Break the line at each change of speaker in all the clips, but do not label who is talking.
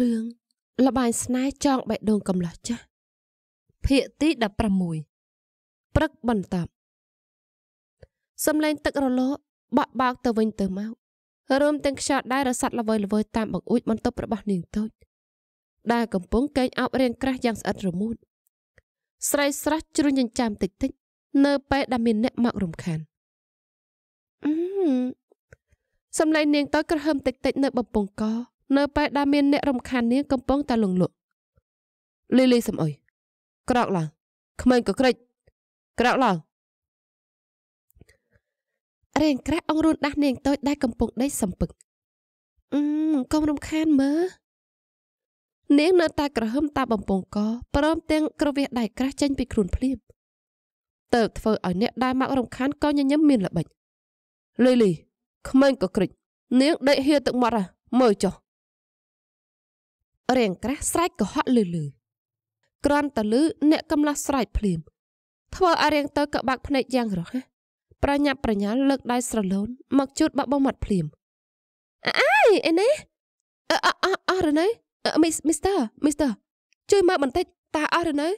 រឿងលបាយស្នេហ៍ចងបេះដូងកំឡោះចាស់ភាគទី16ព្រឹកបន្ទាប់សំឡេងទឹករលកបាក់បោកទៅវិញទៅមករួមទាំងខ្យល់ដែររសាត់ល្វើយល្វើយតាមបង្អួចបន្ទប់របស់នាងតូចដែលកំពុងកេងអប់រៀងក្រាស់យ៉ាងស្អិតរមួតស្រីស្រស់ជ្រុញចិញ្ចាមតិចតិចនៅពេលដែលមានអ្នកមករំខានសំឡេងនាងតូចក្រហើមតិចតិចនៅបំពង់កនៅពេលដែលមានអ្នករំខាននាងកំពុងតែលងលក់លីលីសំអុយក្រោកឡើងក្មេងក៏ក្រិចក្រោកឡើងរៀងក្រាស់អង្រួនដាស់នាងតូចដែលកំពុងដេកសំពឹកអឺកុំរំខានមើលនាងនៅតែក្រហឹមតាបំពង់កព្រមទាំងក្រវះដៃក្រាស់ចេញពីខ្លួនភ្លាមតើបធ្វើឲ្យអ្នកដែលមករំខានក៏ញញឹមមានល្បិចលីលីក្មេងក៏ក្រិចនាងដេកហៀទឹកមាត់ហ่ะមើលចុះរាងក្រាស់ស្រែកកុហកលឺលឺគ្រាន់តែលឺអ្នកកំឡោះស្រែកភ្លាមធ្វើឲ្យរាងទៅកបាក់ភ្នែកយ៉ាងរហ័សប្រញាប់ប្រញាល់លើកដៃស្រលូន មកជូតបាក់បងមាត់ភ្លាមអើយអីនេះអអអអរណៃមីមីស្ទ័រមីស្ទ័រជួយមកបន្តិចតាអស់ឬនៅ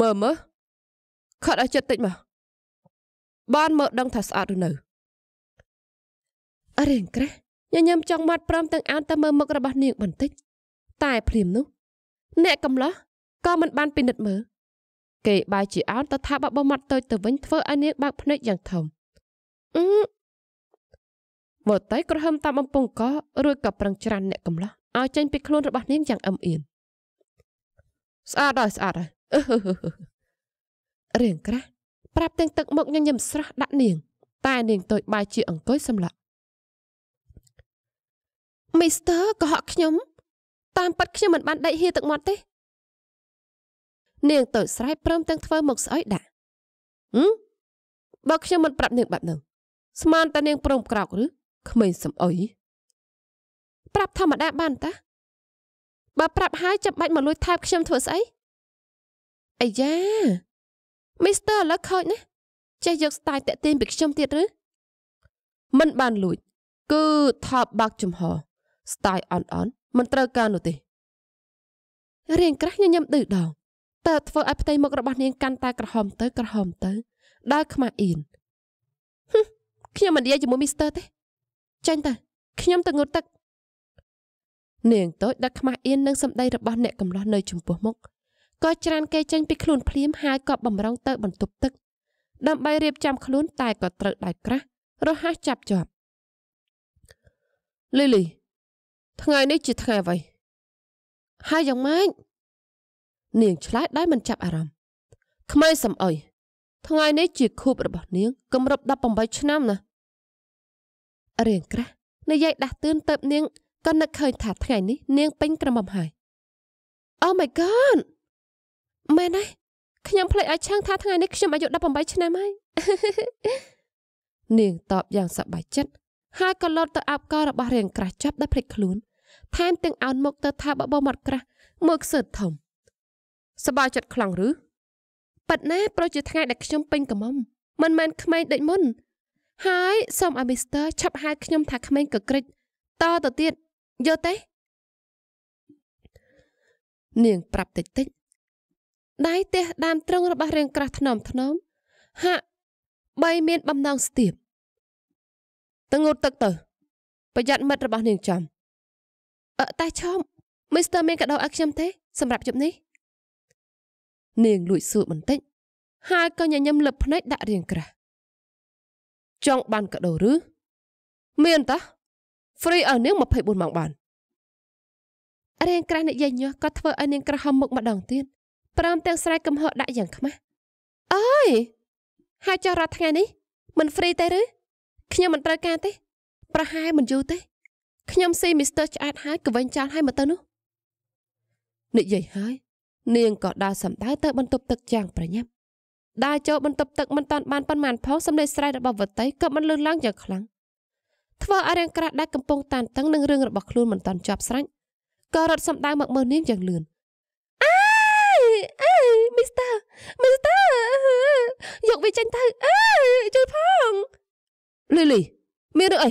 មើលមើលខត់ឲ្យចិត្តតិចមកបានមើលដឹងថាស្អាតឬនៅរៀងក្រេះញញឹមចង់មាត់ព្រមទាំងអានទៅមើលមុខរបស់នាងបន្តិចតែភ្លាមនោះអ្នកកំឡោះក៏មិនបានពិនិត្យមើលគេបើជាអោនទៅថាបបោមាត់តូចទៅវិញធ្វើឲ្យនាងបើកភ្នែកយ៉ាងធំអឺមើលតែក្រហមតាមបំពង់ករួចក៏ប្រឹងច្រានអ្នកកំឡោះឲ្យចេញពីខ្លួនរបស់នាងយ៉ាងអឹមអៀនស្អាតហើយស្អាតហើយរឿងក្រាស់ប្រាប់ទាំងទឹកមុខញញឹមស្រស់ដាក់នាងតែ នាងតូចបាយជាអង្គុយសម្លាក់មីស្ទ័រកុហកខ្ញុំ តាមពិតខ្ញុំមិនបានដេកហៀទឹកមាត់ទេនាងតូចស្រែកព្រម ទាំងធ្វើ មុខស្អុយដាក់ហឹមបើខ្ញុំមិនប្រាប់នាងបែបហ្នឹងស្មានតានាងព្រមក្រោកឬក្មេងសំអុយប្រាប់ធម្មតាបានតាបើប្រាប់ហើយចាំបាច់មកលួចថែបខ្ញុំធ្វើស្អីអាយ៉ាមីស្ទ័រឥឡូវខូចណាចេះយកស្ទាយតាក់ទាញពីខ្ញុំទៀតឬមិនបានលួច គឺថប់បាក់ចំហស្តាយអន់អន់មិនត្រូវការនោះទេរាងក្រាស់ញញឹមឌឺដងតើធ្វើឲ្យផ្ទៃមុខរបស់នាងកាន់តែក្រហមទៅ ក្រហមទៅដើរខ្មាស់អៀនខ្ញុំមិននិយាយជាមួយមីស្ទ័រទេចាញ់តើខ្ញុំទៅងូតទឹកនាងតូចដឹកខ្មាស់អៀននឹងសម្ដីរបស់អ្នកកំឡោះនៅ ចំពោះមុខក៏ច្រានគេចេញពីខ្លួនភ្លាមហើយក៏បំរុងទៅ បន្ទប់ទឹក ដើម្បីរៀបចំខ្លួន តែក៏ត្រូវដៃក្រាស់រហ័សចាប់ជាប់លីលីថ្ងៃនេះជាថ្ងៃអ្វីហើយយ៉ាងម៉េចនាងឆ្លើយដោយមិនចាប់អារម្មណ៍ក្មេងសំអុយថ្ងៃនេះជាខួបរបស់នាងគម្រប់18ឆ្នាំណារៀងក្រាស់នាយដាស់តឿនទៅនាងក៏នឹកឃើញថាថ្ងៃនេះនាងពេញក្រមុំហើយអូ my god មែនទេខ្ញុំភ្លេចឲ្យឆឹងថាថ្ងៃនេះខ្ញុំអាយុ18ឆ្នាំហើយនាងតបយ៉ាងសប្បាយចិត្តហើយក៏លោតទៅអាប់កោរបស់រៀងក្រាស់ចាប់ដល់ភ្លេចខ្លួនថែមទាំងអោនមុខទៅថាបបោមាត់ក្រាស់មើលខ្សើតធំសบายចិត្តខ្លាំងឬប៉ិតណាប្រជាថ្ងៃដែលខ្ញុំពេញកំមមិនមែនក្មេងដូចមុន ហើយសូមឲ្យមីស្ទ័រឆាប់ហៅខ្ញុំថាក្មេងកក្រិចតទៅទៀតយកទេ នាងប្រាប់តិចតិចដៃទះដើមត្រង់របស់រាងក្រាស់ថ្នមថ្នមហាក់បីមានបំណងស្ទាបតងូតទឹកទៅប្រយ័ត្នមិត្តរបស់នាងចំតែឈមមីស្ទ័រមានកដោឲ្យខ្ញុំទេសម្រាប់ជប់នេះនាងលួចសួរបន្តិចហើយក៏ញញឹមលឹបភ្នែកដាក់រៀងក្រាស់ចង់បានកដោឬមានតា free ឲ្យនាង24ម៉ោងបានរៀងក្រាស់និយាយញាស់ក៏ធ្វើឲ្យនាងក្រហមមុខម្ដងទៀតព្រមទាំងស្រែកកំហកដាក់យ៉ាងខ្មាស់អើយហើយចោះរាល់ថ្ងៃនេះមិន free ទេឬខ្ញុំមិនត្រូវការទេ ប្រហែលមិនយូរទេខ្ញុំស៊ីមីស្ទ័រឆ្អែតហើយក៏វិញចោលហើយមកទៅនោះនិយាយហើយនាងក៏ដើរសំដៅទៅបន្ទប់ទឹកយ៉ាង ប្រញាប់ដើរចូលបន្ទប់ទឹកមិនតាន់បានប៉ុន្មានផងសម្លេងស្រែករបស់វតីក៏មិនលឺឡើងយ៉ាងខ្លាំងធ្វើឲ្យរាងក្រាស់ដាច់កំពុងតានតឹងនឹងរឿងរបស់ខ្លួនមិនតាន់ចប់ស្រាច់ក៏រត់សំដៅមកមើលនាងយ៉ាងលឿនអើយអើយមីស្ទ័រមីស្ទ័រយកវាចេញទៅអើយជួយផងលីលីមានរឿងអី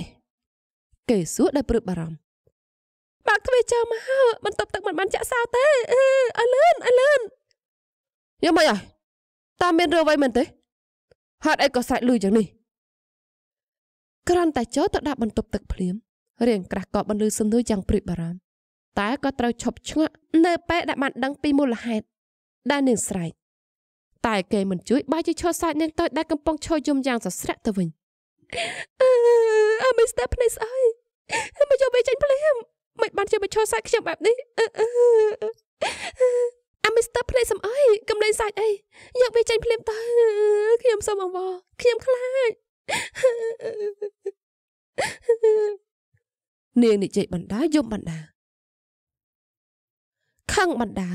គេសួរដោយព្រួយបារម្ភបាក់ទ្វាចោលមកហើបន្ទប់ទឹកមិនបានចាក់សោទេអើលឿនអើលឿនយកមកអើតាមមានរឿងអ្វីមែនទេហេតុអីក៏សាច់លុយយ៉ាងនេះក្រាន់តែចូលទៅដាក់បន្ទប់ទឹកភ្លាមរៀងក្រាស់ក៏បន្លឺសំនួរយ៉ាងព្រួយបារម្ភតែក៏ត្រូវឈប់ឆ្ងាក់នៅ ពេលដែលបានដឹងពីមូលហេតុដែលនាងស្រែកតែគេមិនជួយបាយជាឈរសាច់នាងតូចដែលកំពុងឈរយំយ៉ាងសស្រាក់ទៅវិញអឺអើមិនស្ដាប់ភ្នែកស្អីមកយកវាចេញភ្លាមមិនបានជាមកឈរសាច់ខ្ញុំបែបនេះអាមីស្ទ័រភ្នែកសំអីកំលែងសាច់អី យកវាចេញភ្លាមទៅខ្ញុំសូមអង្វរខ្ញុំខ្លាចនាងនិយាយបណ្ដាយំបណ្ដាខឹងបណ្ដា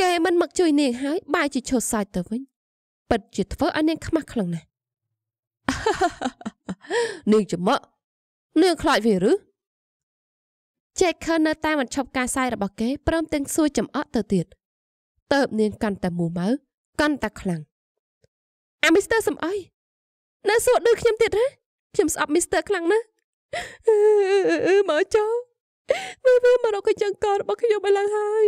គេមិនមកជួយនាងហើយបែរជាឈរសាច់ទៅវិញពិតជាធ្វើឲ្យនាងខ្មាស់ខ្លាំងណាស់នាងច្មក់លឿងខ្លាចវាឬចេខឺនៅតែមិនឈប់ការសាយរបស់គេព្រមទាំងសួរចំអកទៅទៀតតើប នាងកាន់តែមូម៉ៅកាន់តែខ្លាំងអាមីស្ទ័រសំអីនៅសួរដូចខ្ញុំទៀតហ៎ខ្ញុំស្អប់មីស្ទ័រខ្លាំងណាស់មកចូលវាវាមករកកញ្ចឹងករបស់ខ្ញុំឥឡូវហើយ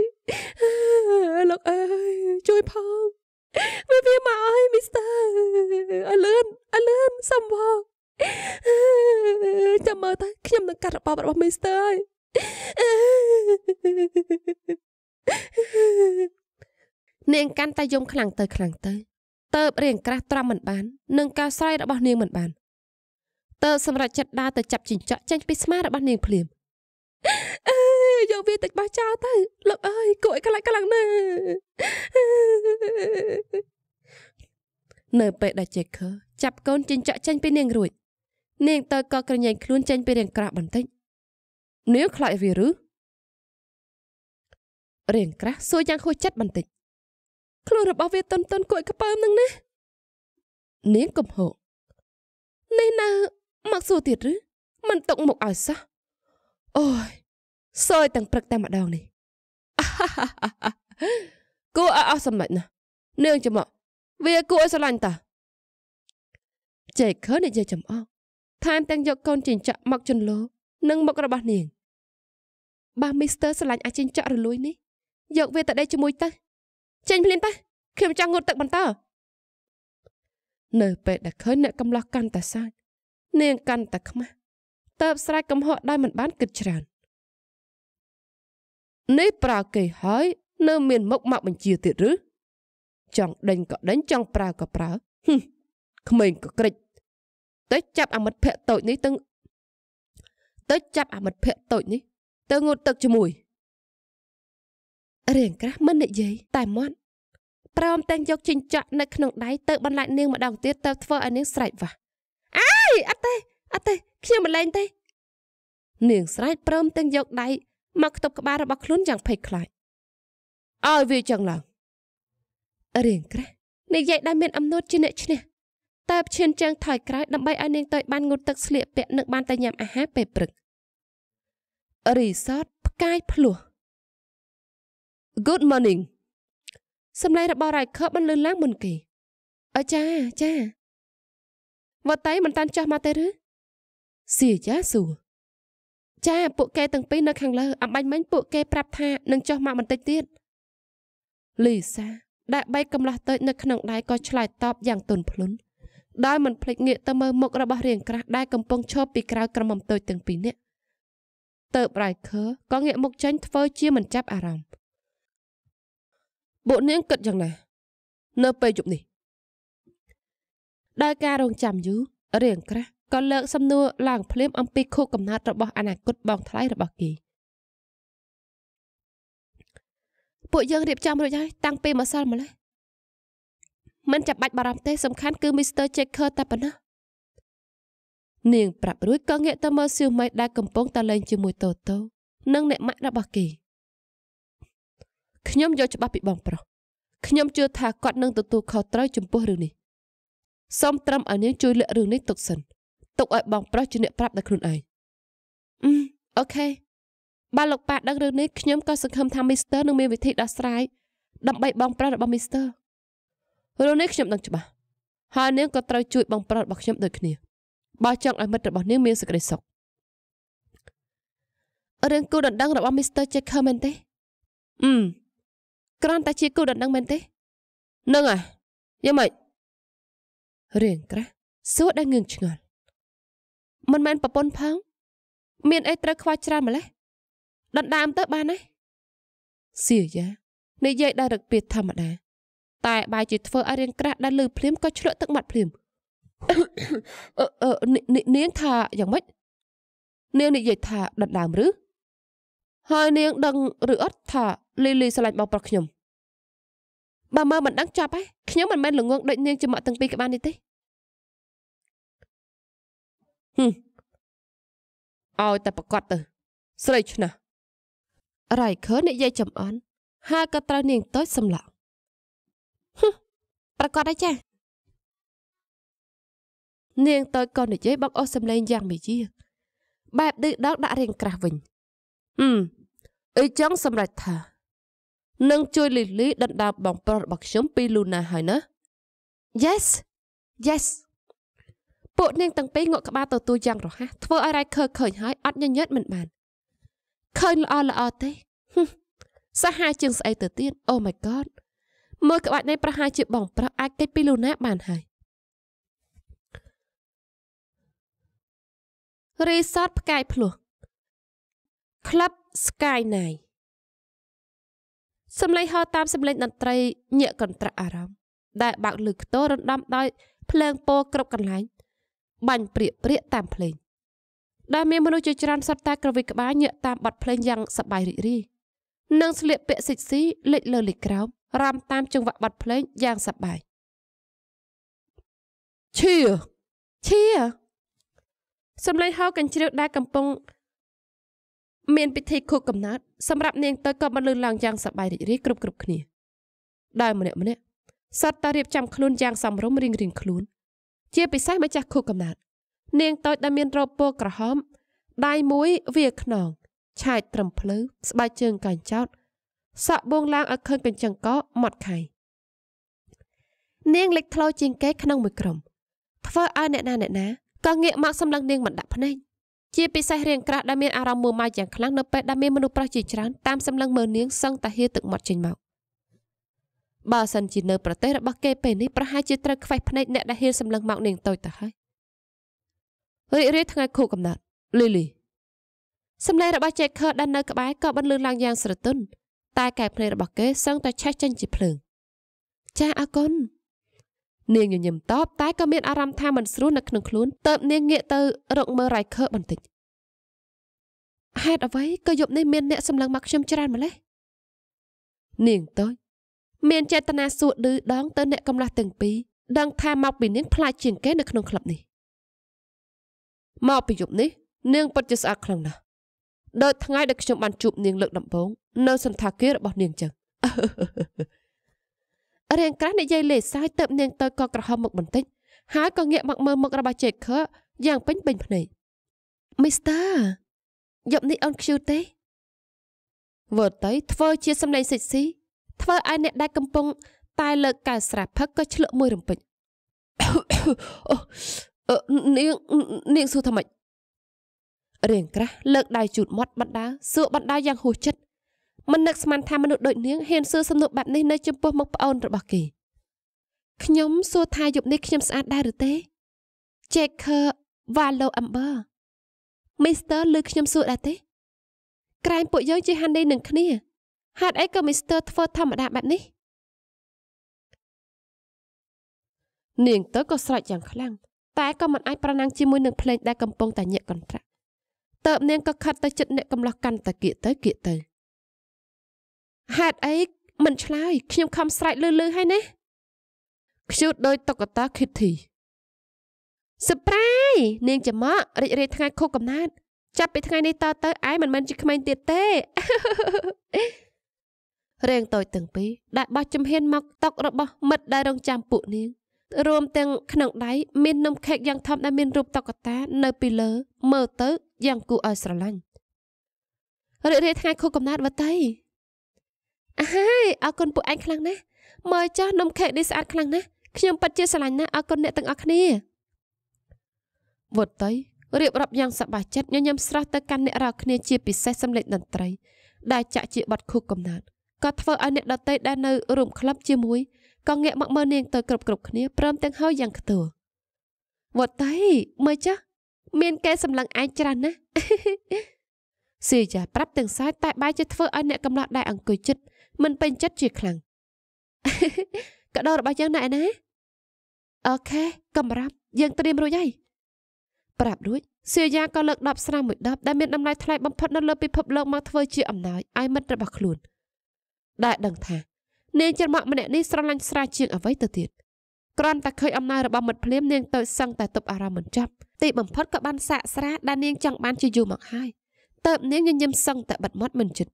លោកអើយជួយផងវាវាមកអើយមីស្ទ័រអលឿនអលឿនសំវងចាំមើលទៅខ្ញុំនឹងកាត់របបរបស់មីស្ទ័រហើយនាងកាន់តែយំខ្លាំងទៅ ខ្លាំងទៅតើបរៀងក្រាស់ត្រាំមិនបាននឹងការស្រ័យរបស់នាងមិនបានតើសម្រាប់ចិត្តដើរទៅចាប់ចិញ្ចក់ចេញពីស្មារបស់នាងភ្លាមអេយកវាតិចបោះចោលទៅលោកអើយគួរឲ្យខ្លាចខ្លាំងណាស់នៅពេលដែល Jacker ចាប់កូនចិញ្ចក់ចេញពីនាងរួចនាងទៅក៏ក្រញែងខ្លួនចេញពីរាងក្រាស់បន្តិចនាងខ្លាចវាឬរាងក្រាស់សួរយ៉ាងហួចចិត្តបន្តិចខ្លួនរបស់វាទន់ទន់គួរក្ពើមនឹងណានាងកំហកនេះណាមកសួរទៀតឬមិនຕົកមុខឲ្យសោះអូយសើចទាំងព្រឹកតែម្ដងនេះគួរឲ្យអស់សម្ដេចណាស់នាងចំអកវាគួរឲ្យស្រឡាញ់តាចេកខើនិយាយចំអកថែមទាំងយកកូនចិញ្ចក់មកចន្លោនឹងមុខរបស់នាងបើមីស្ទ័រស្រឡាញ់អាចិញ្ចក់រលួយនេះយកវាទៅដេកជាមួយទៅចេញភ្លាមទៅខ្ញុំចង់ងូតទឹកបន្តនៅពេលដែលឃើញអ្នកកំឡោះកាន់តែសាច់នាងកាន់តែខ្មាស់តើបស្រែកកំហកដោយមិនបានគិតច្រើននេះប្រើគេហើយ នៅមានមុខមកបញ្ជាទៀតឬចង់ដេញក៏ដេញចង់ប្រើក៏ប្រើហឹមក្មេងក៏ក្រិចតិចចាប់អាមិត្តភ័ក្ដិតូចនេះទៅតិចចាប់អាមិត្តភ័ក្ដិតូចនេះ ទៅងូតទឹកជាមួយរៀងក្រាស់មិននិយាយតែមាត់ព្រមទាំងយកចិញ្ចាក់នៅក្នុងដៃទៅ បន្លាច់នាងម្ដងទៀតទៅធ្វើឲ្យនាងស្រែកវ៉ាអាយអត់ទេអត់ទេ ខ្ញុំមិនលេងទេ នាងស្រែកព្រមទាំងយកដៃមកខ្ទប់ក្បាលរបស់ខ្លួនយ៉ាងភ័យខ្លាចឲ្យវាចឹងឡើងរៀងក្រាស់និយាយដែលមានអំណត់ជាអ្នកឈ្នះតើបឈានជើងថយក្រោយដើម្បីឲ្យនាងតូចបានងូតទឹកស្លៀកពាក់និងបានទៅញ៉ាំអាហារពេលព្រឹករីសតផ្កាយភ្លោះ Good morning សំឡេងរបស់រ៉ៃខើបានលឺឡើងមុនគេ អចាចាវត្តៃមិនតាន់ចោះមកទេឬសៀចាសួរចាពួកគេទាំងពីរនៅខាងលើអំបាញ់មិញពួកគេប្រាប់ថានឹងចោះមកបន្តិចទៀតលីសាដែលបែកកំឡោះតូចនៅក្នុងដៃក៏ឆ្លើយតបយ៉ាងទន់ភ្លន់ដោយមិនភ្លេចងាកទៅមើលមុខរបស់រាងក្រាស់ដែលកំពុងឈប់ពីក្រៅក្រមុំតូចទាំងពីរនាក់ទៅប្រៃខើក៏ងាក មុខចេញ ធ្វើជាមិនចាប់អារម្មណ៍ពួកនាងគិតយ៉ាងណា នៅពេលយប់នេះដោយការរងចាំយូររាងក្រាស់ក៏លើកសំណួរឡើង ភ្លាមអំពីខូបកំណត់របស់អនាគតបងថ្លៃរបស់គេពួកយើងរៀបចំរួចហើយតាំងពីម្សិលមិញមិនចាំបាច់បារម្ភទេសំខាន់គឺ Mr. Checker តែប៉ុណ្ណោះនាងប្រាប់រួចក៏ងាកទៅមើលសៀវម៉ៃដែលកំពុងតែលេងជាមួយតូតូនិងអ្នកម៉ាក់របស់គេខ្ញុំយកច្បាប់ពីបងប្រុសខ្ញុំជឿថាគាត់នឹងទទួលខុសត្រូវចំពោះរឿងនេះសូមត្រឹមឲ្យនាងជួយលើករឿងនេះទុកសិនទុកឲ្យបងប្រុសជាអ្នកប្រាប់ដល់ខ្លួនឯងអឺអូខេបើលោកប៉ាដឹងរឿងនេះខ្ញុំក៏សង្ឃឹមថាមីស្ទ័រនឹងមានវិធីដោះស្រាយដើម្បីបងប្រុសរបស់មីស្ទ័ររឿងនេះខ្ញុំដឹងច្បាស់ហើយនាងក៏ត្រូវជួយបងប្រុសរបស់ខ្ញុំដូចគ្នាបើចង់ឲ្យមិត្តរបស់នាងមានសេចក្តីសុខរឿងគូដណ្ដឹងរបស់ Mr. Checker មែនទេអឺគ្រាន់តែជាគូដណ្ដឹងមែនទេនឹងហ่ะយ៉ាងម៉េចរៀងក្រាស់សួរដែលងឿងឆ្ងល់មិនមែនប្រពន្ធផង មានអីត្រូវខ្វល់ច្រើនម្ល៉េះដណ្ដើមទៅបានណាសៀយ៉ានិយាយដល់រឹកពីធម្មតាតែបែរជាធ្វើឲ្យរៀងក្រាស់ដែលលឺភ្លាមក៏ឆ្លក់ទឹកមាត់ភ្លាមអឺនាងថាយ៉ាងម៉េចនាងនិយាយថាដណ្ដើមឬ ហើយ នាង ដឹងឬអត់ថាលីលីឆ្លាញ់បងប្រុសខ្ញុំបើមើលមិនដឹងចាប់ហ៎ខ្ញុំមិនមែនល្ងងដូចនាងជាម៉ាក់ទាំងពីរក្បាលនេះទេហឹមឲ្យតែប្រកាសទៅស្រីឆ្នះរៃខើនិយាយចំអន់ហើយក៏ត្រូវនាងតូចសម្លាក់ប្រកាសហើយចានាងតូចក៏និយាយបាក់អស់សម្លេងយ៉ាងមាយាបែបឌឺដងដាក់រៀងក្រាស់វិញអឺអីចឹងសម្រេចថានឹងជួយលីលី ដណ្ដើមបងប្រុសរបស់ខ្ញុំពីលូណាហើយណា Yes Yes ពួកនាងទាំងពីរងក់ក្បាលទៅទូយ៉ាងរហ័សធ្វើឲ្យរ៉ៃខើឃើញហើយអត់ញញើតមិនបានឃើញល្អល្អទេសាហាជាងស្អីទៅទៀត Oh my god មើលក្បាច់នេះប្រហែលជាបងប្រុសអាចគេចពីលូណាបានហើយរីសតផ្កាយភ្លោះ Club Sky Night សំឡេងហោតាមសំឡេងតន្ត្រីញាក់កន្ត្រាក់អារម្មណ៍ដែលបើកលើខ្ទររំដំដោយភ្លើងពណ៌គ្រប់កន្លែងបាញ់ព្រាកព្រាកតាមភ្លេងដែលមានមនុស្សជាច្រើនសត្វតែក្រវិលក្បាលញាក់តាមបទភ្លេងយ៉ាងសប្បាយរីករាយនិងស្លៀកពាក់សិចស៊ីលិចលើលិចក្រោមរំតាមចង្វាក់បទភ្លេងយ៉ាងសប្បាយឈៀឈៀសំឡេងហៅកញ្ជ្រៀវដែលកំពុងមានពិធីខួបកំណើតសម្រាប់នាងតើក៏បានលឺឡើងយ៉ាងសប្បាយរីករាយគ្រប់គ្រប់គ្នាដោយម្នាក់ម្នាក់សត្វតារៀបចំខ្លួនយ៉ាងសមរម្យរៀងរៀងខ្លួន ជាពិសេសម្ចាស់ខួបកំណើតនាងតូចដែលមានរោបពណ៌ក្រហមដៃមួយវាខ្នងឆែកត្រឹមភ្លឺស្បែកជើងកាញ់ចោតសក់បងឡើងឲ្យឃើញកញ្ចឹងកម៉ត់ខៃនាងលេចធ្លោជាងគេក្នុងមួយក្រុមធ្វើឲ្យអ្នកណាអ្នកណាក៏ងាកមកសម្លឹងនាងមិនដាក់ភ្នែកជាពិសេសរៀងក្រាស់ដែលមានអារម្មណ៍មួម៉ៅយ៉ាងខ្លាំងនៅពេលដែលមានមនុស្សប្រុសជាច្រើនតាមសម្លឹងមើលនាងសឹងតាហៀទឹកមាត់ចេញមកបើសិនជានៅប្រទេសរបស់គេពេលនេះប្រហែលជាត្រូវខ្វេះភ្នែកអ្នកដែលហ៊ានសម្លឹងមកនាងតូចទៅហើយរីករាយថ្ងៃខួបកំណត់លីលី សម្លេងរបស់ចេតខឺដែលនៅក្បែរក៏បន្លឺឡើងយ៉ាងស្រទន់តែកែភ្នែករបស់គេសឹងតែឆេះចេញជាភ្លើងចាអរគុណនាងញញឹមតបតែក៏មានអារម្មណ៍ថាមិនស្រួលនៅក្នុងខ្លួនតើបនាងងាកទៅរកមើលរៃខើបន្តិចហេតុអ្វីក៏យប់នេះមានអ្នកសម្លឹងមកខ្ញុំច្រើនម្ល៉េះនាងតូចមានចេតនាសួរឌឺដងទៅអ្នកកំឡោះទាំងពីរដឹងថាមកពីនាង ផ្លាច់ជាងគេនៅក្នុងក្លឹបនេះមកពីយប់នេះ នាងពិតជាស្អាតខ្លាំងណាស់ដោយថ្ងៃដែលខ្ញុំបានជួបនាងលើកដំបូងនៅសន្តាគាររបស់នាងចឹងរៀងក្រាស់និយាយលេសើចទៅនាងទៅក៏ក្រហមមកបន្តិចហើយក៏ងាកមកមើលមុខរបស់ជេខឺយ៉ាងពេញពេញភ្នែកមីស្ទ័រយប់នេះអូនខ្ជូទេវើទៅធ្វើជាសម្លេងសិចស៊ីធ្វើឲ្យអ្នកដែលកំពុងតែលើកកៅស្រាផឹកក៏ឆ្លក់មួយរំពេចនាងនាងសួរថាម៉េចរៀងក្រាស់លើកដៃជូតមាត់បណ្ដាសួរបណ្ដាយ៉ាងហួសចិត្តមិននឹកស្មានថាមនុស្សដូចនាងហ៊ានសួរសំណួរបែបនេះនៅចំពោះមុខប្អូនរបស់គេខ្ញុំសួរថាយប់នេះខ្ញុំស្អាតដែរឬទេ Jacker Valo Amber Mister ឬខ្ញុំសួរដែរទេក្រែងពួកយើងជាហានីនឹងគ្នាហេតុអីក៏ Mister ធ្វើធម្មតាបែបនេះនាងទៅក៏ស្រែកយ៉ាងខ្លាំង តែក៏មិនអាចប្រណាំងជាមួយនឹងភ្លេងដែលកំពុងតែញាក់កន្ត្រាក់តើបនាងក៏ខិតទៅចិត្តអ្នកកំឡោះកាន់តាគៀកទៅគៀកទៅហេតុអីមិនឆ្លើយខ្ញុំខំស្រែកលឺលឺហើយណាខ្ជូតដោយតុកតាឃីធីសប្រាយនាងចំក់រីករាយថ្ងៃខួបកំណើតចាប់ពីថ្ងៃនេះតទៅឯងមិនមែនជាក្មេងទៀតទេរឿងតូចទាំងពីរដែលបោះជំហានមកតុករបស់មិត្តដែលរងចាំពួកនាងរួមទាំងក្នុងដៃមាននំខេកយ៉ាងធំដែលមានរូបតុក្កតា នៅពីលើមើលទៅយ៉ាងគួរឲ្យស្រឡាញ់រីករាយថ្ងៃខួបកំណើតវតីអហើយអរគុណពួកឯងខ្លាំងណាស់មើលចោះនំខេកនេះស្អាតខ្លាំងណាស់ខ្ញុំពិតជាស្រឡាញ់ណាស់អរគុណអ្នកទាំងអស់គ្នាវតីរៀបរាប់យ៉ាងសប្បាយចិត្តញញឹមស្រស់ទៅកាន់អ្នករាល់គ្នាជាពិសេសសម្លេចតន្ត្រីដែលចាក់ជាបទខួបកំណើតក៏ធ្វើឲ្យអ្នកដតីដែលនៅរួមក្លឹបជាមួយក៏ងាកមកមើលនាងទៅគ្រប់គ្រប់គ្នាព្រមទាំងហើយយ៉ាងខ្ទួរវត្តៃមើលចាស់មានគេសម្លឹងឯងច្រើនណាស់ស៊ីយ៉ាប្រាប់ទាំងសាយតែបែរជាធ្វើឲ្យអ្នកកំឡោះដែរអង្គុយចិត្តមិនពេញចិត្តជាខ្លាំងកដោរបស់យើងណែណាអូខេកំរាប់យើងត្រៀមរួចហើយប្រាប់រួចសៀយ៉ាក៏លើកដបស្រាមួយដបដែលមានតម្លៃថ្លៃបំផុតនៅលើពិភពលោកមកធ្វើជាអំណោយឲ្យមិត្តរបស់ខ្លួន ដែលដឹងថានាងចន្មកម្នាក់នេះស្រឡាញ់ស្រាជាងអ្វីទៅទៀតគ្រាន់តែឃើញអំណោយរបស់មិត្តភ្លាមនាង ទៅសឹងតែទប់អារម្មណ៍មិនចាប់ទីបំផុតក៏បានសាកស្រាដែលនាងចង់បានជាយូរមកហើយតើបនាងញញឹមសឹងតែបិទមាត់មិនចិត្ត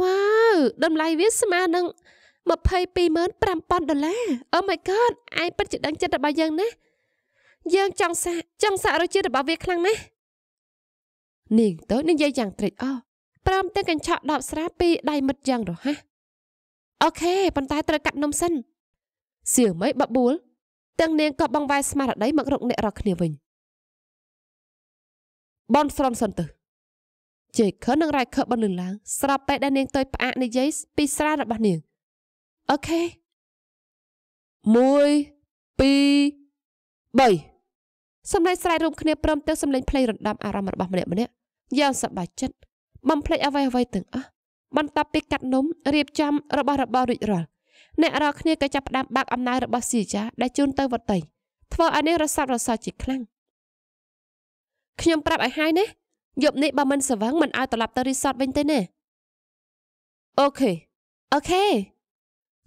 វ៉ាវតម្លៃវាស្មើនឹង225000ដុល្លារអូ my god ឯងពិតជាដឹងចិត្តរបស់យើងណាស់យើងចង់សាកចង់សាករសជាតិរបស់វាខ្លាំងណាស់នាងទៅនិយាយយ៉ាងត្រេកអរព្រមទាំងកញ្ឆក់ដបស្រាពីដៃមិត្តយ៉ាងរហ័សអូខេប៉ុន្តែត្រូវកាត់នំសិនសៀវមីបបួលទាំងនាងក៏បងវាយស្មារតីមករកអ្នករកគ្នាវិញបនស្រំសិនទៅជេខឺនិងរ៉ៃខឺបនលឹងឡើងស្រាប់ពេលដែលនាងទៅផ្អាកនិយាយពីស្រារបស់នាងអូខេ1 2 3សម្លេងស្រែករួមគ្នាព្រមទាំងសម្លេងភ្លេងរំដំអារម្មណ៍របស់ម្នាក់ម្នាក់យ៉ាងសប្បាយចិត្តបំភ្លេចអ្វីអ្វីទាំងអស់បន្ទាប់ពីកាត់នំរៀបចំរបស់របររួចរាល់អ្នករាល់គ្នាក៏ចាប់ផ្ដើមបាក់អំណោយរបស់ស៊ីចាដែលជូនទៅវត្តីធ្វើឲ្យនេះរសាប់រសល់ជាខ្លាំងខ្ញុំប្រាប់ឲ្យហើយណាយប់នេះបើមិនសវឹងមិនឲ្យត្រឡប់ទៅរីសតវិញទេណាអូខេអូខេ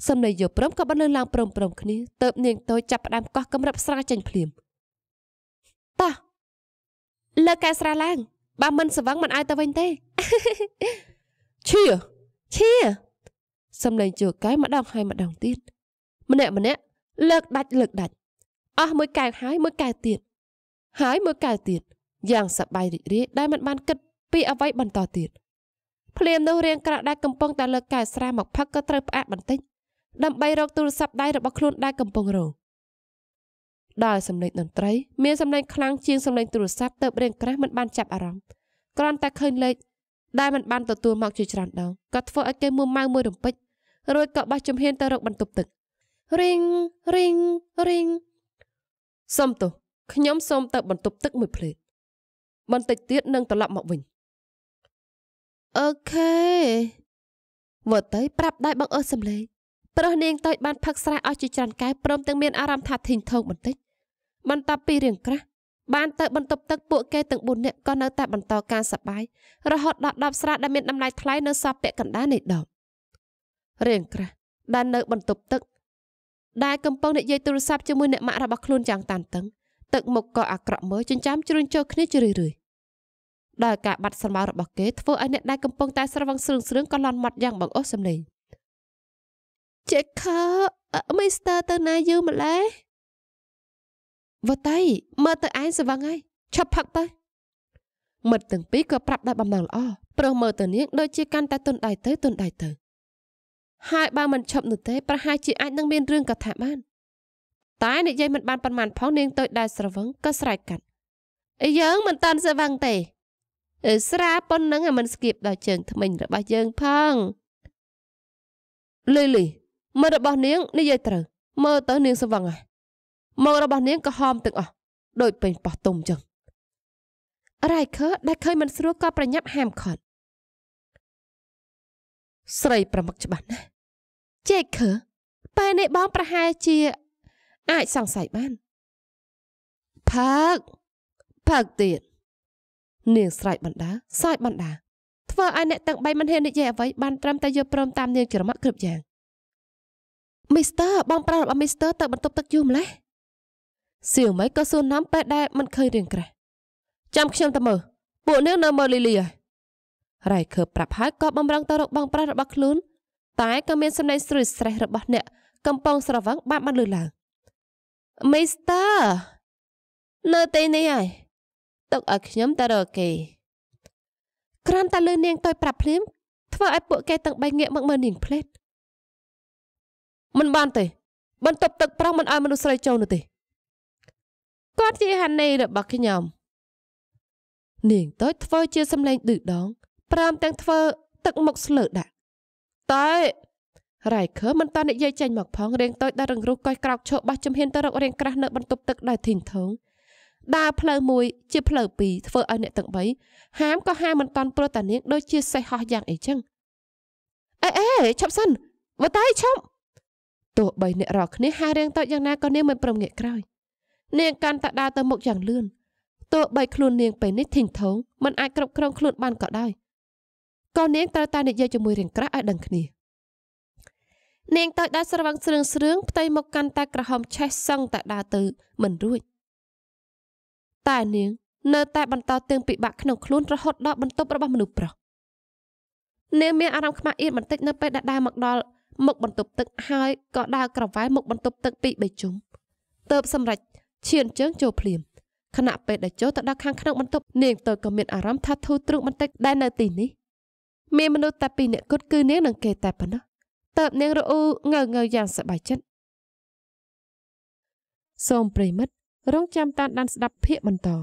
សំដីយប់ព្រមក៏បានលើឡើងព្រមព្រមគ្នាទៅបនាងតូចចាប់ផ្ដើមកោះកំរិបស្រាចេញភ្លាមតោះលើកកែស្រាឡើងបើមិនសវឹងមិនឲ្យទៅវិញទេឈៀឈៀសំឡេងជើកែម្ដងហើយម្ដងទៀត ម្នាក់ម្នាក់លើកដាច់លើកដាច់អស់មួយកែវហើយមួយកែវទៀត ហើយមួយកែវទៀតយ៉ាងសប្បាយរីករាយដែលមិនបានគិតពីអ្វីបន្តទៀតភ្លាមនោះរៀងក្រៅដែលកំពុងតែលើកកែវស្រាមកផឹកក៏ត្រូវផ្អាកបន្តិចដើម្បីរកទូរស័ព្ទដៃរបស់ខ្លួនដែលកំពុងរងដោយសម្លេងតន្ត្រីមានសម្លេងខ្លាំងជាងសម្លេងទូរស័ព្ទទៅរៀងក្រាស់មិនបានចាប់អារម្មណ៍គ្រាន់តែឃើញលេខដែលមិនបានទទួលមកជាច្រើនដងក៏ធ្វើឲ្យគេមួម៉ៅមួយរំពេចរួចក៏បោះជំហានទៅរកបន្ទប់ទឹករីងរីងរីងសុំទោសខ្ញុំសូមទៅបន្ទប់ទឹកមួយភ្លេតបន្តិចទៀតនឹងត្រឡប់មកវិញអូខេវត្តៃប្រាប់ដៃបងអើសំលេងប្រុសនាងតូចបានផឹកស្រាអស់ជាច្រើនកែវព្រមទាំងមានអារម្មណ៍ថាធិញធោងបន្តិចបន្ទាប់ពីរឿងក្រាស់បានទៅបន្ទប់ទឹកពួកគេទាំង4នាក់ក៏នៅតែបន្តការសប្បាយរហូតដល់10ស្រាដែលមានតម្លៃថ្លៃនៅសពពាក់កណ្ដាលនៃដបរៀងក្រាស់ដែលនៅបន្ទប់ទឹកដែលកំពុងនិយាយទូរស័ព្ទជាមួយអ្នកម៉ាក់របស់ខ្លួនយ៉ាងតានតឹងទឹកមុខក៏អាក្រក់មើលចិញ្ចាមជ្រួញចូលគ្នាជារឿយៗដោយការបាត់ស្រមោលរបស់គេធ្វើឲ្យអ្នកដែលកំពុងតែស្រវឹងស្រឿងស្រឿងក៏លន់មាត់យ៉ាងបង្អស់សម្លេងចេកខមីស្ទ័រទៅណាយូរម្ល៉េះវតីមើលទៅឯងស្វឹងហើយឈប់ផឹកទៅមិត្តទាំងពីរក៏ប្រាប់ដោយបំណងល្អប្រុសមើលទៅនាងដូចជាកាន់តែទន់ដៃទៅទន់ដៃទៅហើយបើមិនឈប់នោះទេ ប្រហែលជាអាចនឹងមានរឿងកថាបាន តែនិយាយមិនបានប៉ុន្មានផងនាងតូចដែរស្រវឹងក៏ស្រែកកាត់យើងមិនតាន់ស្វឹងទេ ស្រាប៉ុណ្ណឹងមិនស្គៀបដល់ជើងថ្មិញរបស់យើងផងលីលីមើលរបស់នាងនិយាយត្រូវមើលទៅនាងស្វឹងហើយមករបស់នាងក៏ហមទឹកអស់ដោយពេញប៉ោះទុំចឹងរ៉ៃខើដែលឃើញមិនស្រួលក៏ប្រញាប់ហាមខត់ស្រីប្រមឹកច្បាស់ណាស់ជែកខើពេលនេះបងប្រហែលជា អាចសង្ស័យបានផើកផើកទៀតនាងស្រែកបណ្ដាសើចបណ្ដាធ្វើឲ្យអ្នកទាំងបីមិនហ៊ាននិយាយអ្វីបានត្រឹមតែយកព្រមតាមនាងច្រមុះគ្រប់យ៉ាងមីស្ទ័របងប្រាប់របស់មីស្ទ័រទៅបន្ទប់ទឹកយូរម្លេះសៀវមិនក៏សួរណាំពេះដែរមិនឃើញរឿងក្រាស់ចាំខ្ញុំទៅមើលពួកនាងនៅមើលលីលីហើយរ៉ៃខើប្រាប់ហើយក៏បំរុងទៅរកបងប្រុសរបស់ខ្លួន តែក៏មានសំឡេងស្រួយស្រេះរបស់អ្នកកំពុងស្រវឹងបានបានលឺឡើងមីស្ទ័រនៅទីនេះហើយទុកឲ្យខ្ញុំទៅរកគេ ក្រាន់តែលឺនាងទៅប្រាប់ភ្លាម ធ្វើឲ្យពួកគេទាំងបីងាកមកមើលនាងភ្លេតមិនបានទេបន្ទប់ទឹកប្រោះមិនឲ្យមនុស្សស្រីចូលនោះទេគាត់ជាហានីរបស់ខ្ញុំនាងតូចធ្វើជាសម្លេងឌឺដងព្រមទាំងធ្វើទឹកមុខស្លើដាក់តើរ៉ៃខើមិនតាន់និយាយចេញមកផងរៀងតូចដល់រងរុះកុយក្រោកឈប់បោះចំហ៊ានទៅរករៀងក្រាស់នៅបន្ទប់ទឹកដោយធីងធងដើរផ្លូវមួយជាផ្លូវពីរធ្វើឲ្យអ្នកទាំង3ហាមក៏ហាមមិនតាន់ព្រោះតានាងដូចជាសេះហោះយ៉ាងអីចឹងអេអេឈប់សិនបើតៃឈប់ទោះបីអ្នករកគ្នាហៅរៀងតូចយ៉ាងណាក៏នាងមិនព្រមងាកក្រោយនាងកាន់តែដើរទៅមុខយ៉ាងលឿនទោះបីខ្លួននាងពេលនេះធីងថងមិនអាចគ្រប់គ្រងខ្លួន បានក៏ដោយក៏នាងត្រូវតែនិយាយជាមួយរៀងក្រាស់ឲ្យដឹងគ្នានាងទៅដើរស្រវឹងស្រឿងស្រឿងផ្ទៃមុខកាន់តែក្រហមឆេះសឹងតែដើរទៅមិនរួចតែនាងនៅតែបន្តទើងពិបាកក្នុងខ្លួនរហូតដល់បន្ទប់របស់មនុស្សប្រុសនាងមានអារម្មណ៍ខ្មាស់អៀនបន្តិចនៅពេលដែលដើរមកដល់មុខបន្ទប់ទឹកហើយក៏ដើរក្រវ៉ែមុខបន្ទប់ទឹកពីរបីជុំទើបសម្រេចឈានជើងចូលភ្លាមខណៈពេលដែលចូលទៅដល់ខាងក្នុងបន្ទប់នាងទៅក៏មានអារម្មណ៍ថាធូរទ្រូងបន្តិចដែរនៅទីនេះមានមនុស្សតែពីរនាក់គត់គឺនាងនិងគេតែប៉ុណ្ណោះតើបនាងរអ៊ូងើងើយ៉ាងសប្បាយចិត្តសូមប្រិមិត្តរងចាំតាមដានស្ដាប់ភាកបន្ត